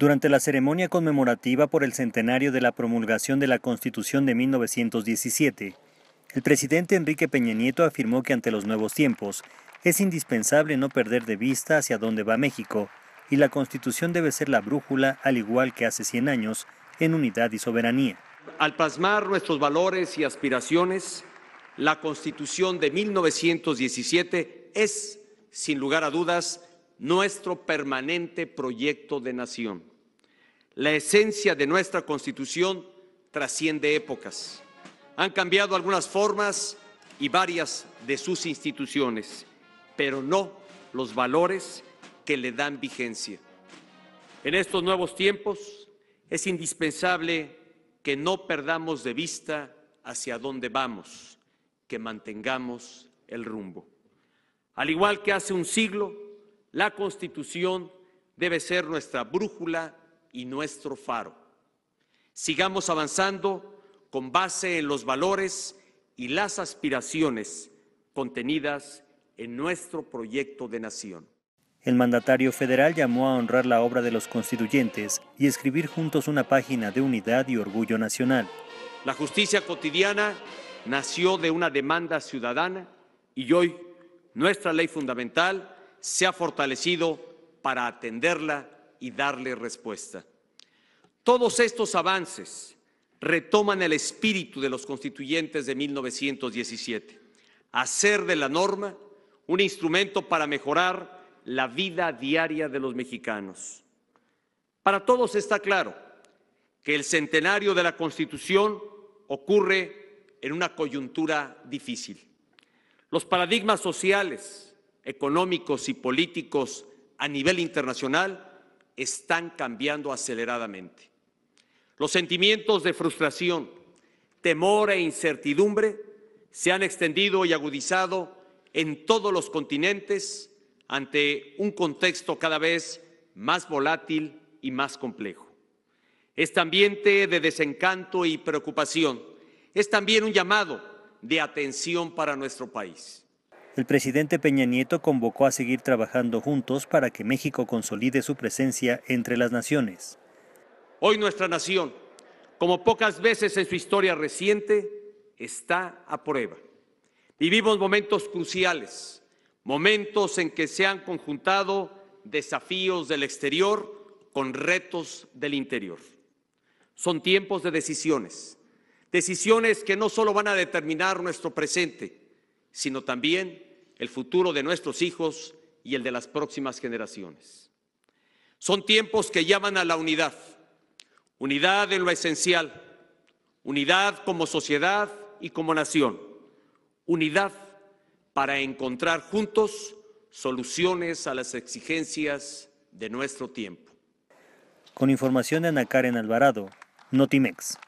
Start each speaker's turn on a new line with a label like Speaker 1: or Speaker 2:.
Speaker 1: Durante la ceremonia conmemorativa por el centenario de la promulgación de la Constitución de 1917, el presidente Enrique Peña Nieto afirmó que ante los nuevos tiempos es indispensable no perder de vista hacia dónde va México y la Constitución debe ser la brújula, al igual que hace 100 años, en unidad y soberanía.
Speaker 2: Al plasmar nuestros valores y aspiraciones, la Constitución de 1917 es, sin lugar a dudas, nuestro permanente proyecto de nación. La esencia de nuestra Constitución trasciende épocas. Han cambiado algunas formas y varias de sus instituciones, pero no los valores que le dan vigencia. En estos nuevos tiempos es indispensable que no perdamos de vista hacia dónde vamos, que mantengamos el rumbo. Al igual que hace un siglo, la Constitución debe ser nuestra brújula y nuestro faro. Sigamos avanzando con base en los valores y las aspiraciones contenidas en nuestro proyecto de nación.
Speaker 1: El mandatario federal llamó a honrar la obra de los constituyentes y escribir juntos una página de unidad y orgullo nacional.
Speaker 2: La justicia cotidiana nació de una demanda ciudadana y hoy nuestra ley fundamental se ha fortalecido para atenderla y darle respuesta. Todos estos avances retoman el espíritu de los constituyentes de 1917, hacer de la norma un instrumento para mejorar la vida diaria de los mexicanos. Para todos está claro que el centenario de la Constitución ocurre en una coyuntura difícil. Los paradigmas sociales, económicos y políticos a nivel internacional están cambiando aceleradamente. Los sentimientos de frustración, temor e incertidumbre se han extendido y agudizado en todos los continentes ante un contexto cada vez más volátil y más complejo. Este ambiente de desencanto y preocupación es también un llamado de atención para nuestro país.
Speaker 1: El presidente Peña Nieto convocó a seguir trabajando juntos para que México consolide su presencia entre las naciones.
Speaker 2: Hoy nuestra nación, como pocas veces en su historia reciente, está a prueba. Vivimos momentos cruciales, momentos en que se han conjuntado desafíos del exterior con retos del interior. Son tiempos de decisiones, decisiones que no solo van a determinar nuestro presente, sino también el futuro de nuestros hijos y el de las próximas generaciones. Son tiempos que llaman a la unidad, unidad en lo esencial, unidad como sociedad y como nación, unidad para encontrar juntos soluciones a las exigencias de nuestro tiempo.
Speaker 1: Con información de Ana Karen Alvarado, Notimex.